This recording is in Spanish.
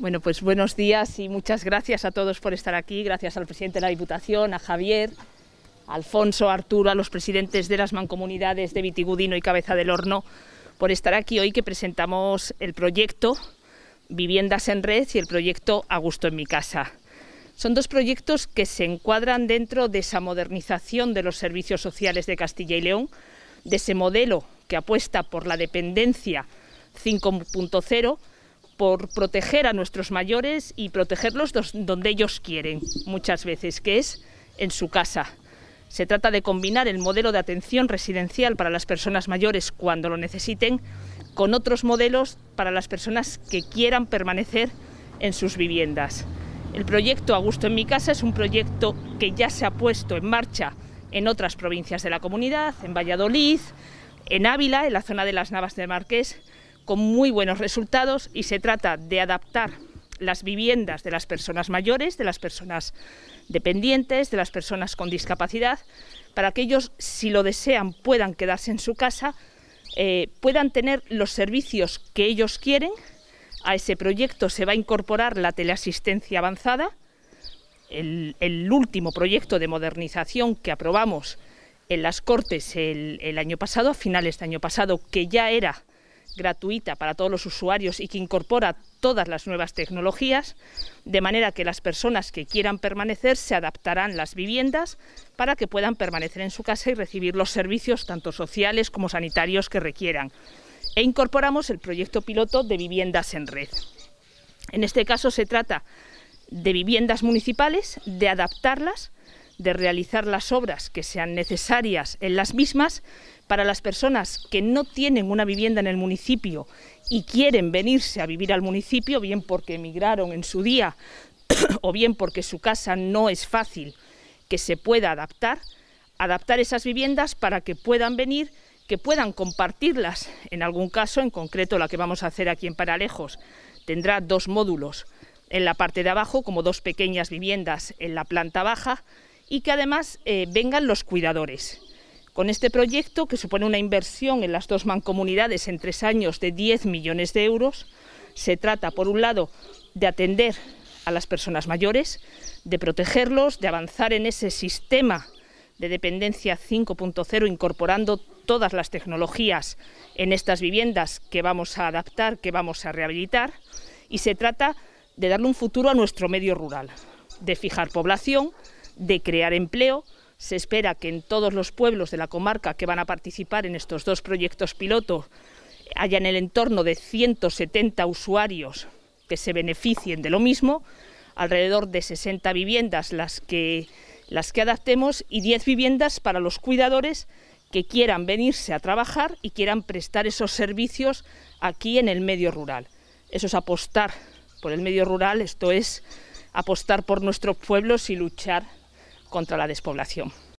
Bueno, pues buenos días y muchas gracias a todos por estar aquí. Gracias al presidente de la Diputación, a Javier, a Alfonso, a Arturo, a los presidentes de las mancomunidades de Vitigudino y Cabeza del Horno por estar aquí hoy que presentamos el proyecto Viviendas en Red y el proyecto A Gusto en mi Casa. Son dos proyectos que se encuadran dentro de esa modernización de los servicios sociales de Castilla y León, de ese modelo que apuesta por la dependencia 5.0 por proteger a nuestros mayores y protegerlos donde ellos quieren, muchas veces, que es en su casa. Se trata de combinar el modelo de atención residencial para las personas mayores cuando lo necesiten con otros modelos para las personas que quieran permanecer en sus viviendas. El proyecto A Gusto en mi Casa es un proyecto que ya se ha puesto en marcha en otras provincias de la comunidad, en Valladolid, en Ávila, en la zona de las Navas de Marqués, con muy buenos resultados y se trata de adaptar las viviendas de las personas mayores, de las personas dependientes, de las personas con discapacidad, para que ellos, si lo desean, puedan quedarse en su casa, eh, puedan tener los servicios que ellos quieren. A ese proyecto se va a incorporar la teleasistencia avanzada, el, último proyecto de modernización que aprobamos en las Cortes el, el año pasado, a finales de año pasado, que ya era gratuita para todos los usuarios y que incorpora todas las nuevas tecnologías, de manera que las personas que quieran permanecer se adaptarán las viviendas para que puedan permanecer en su casa y recibir los servicios tanto sociales como sanitarios que requieran. E incorporamos el proyecto piloto de viviendas en red. En este caso se trata de viviendas municipales, de adaptarlas de realizar las obras que sean necesarias en las mismas. Para las personas que no tienen una vivienda en el municipio y quieren venirse a vivir al municipio, bien porque emigraron en su día o bien porque su casa no es fácil que se pueda adaptar, adaptar esas viviendas para que puedan venir, que puedan compartirlas. En algún caso, en concreto la que vamos a hacer aquí en Paralejos, tendrá dos módulos en la parte de abajo, como dos pequeñas viviendas en la planta baja y que además eh, vengan los cuidadores. Con este proyecto, que supone una inversión en las dos mancomunidades en tres años de 10 millones de euros, se trata, por un lado, de atender a las personas mayores, de protegerlos, de avanzar en ese sistema de dependencia 5.0, incorporando todas las tecnologías en estas viviendas que vamos a adaptar, que vamos a rehabilitar, y se trata de darle un futuro a nuestro medio rural, de fijar población, de crear empleo. Se espera que en todos los pueblos de la comarca que van a participar en estos dos proyectos piloto haya en el entorno de 170 usuarios que se beneficien de lo mismo, alrededor de 60 viviendas las que, las que adaptemos y 10 viviendas para los cuidadores que quieran venirse a trabajar y quieran prestar esos servicios aquí en el medio rural. Eso es apostar por el medio rural, esto es apostar por nuestros pueblos y luchar contra la despoblación.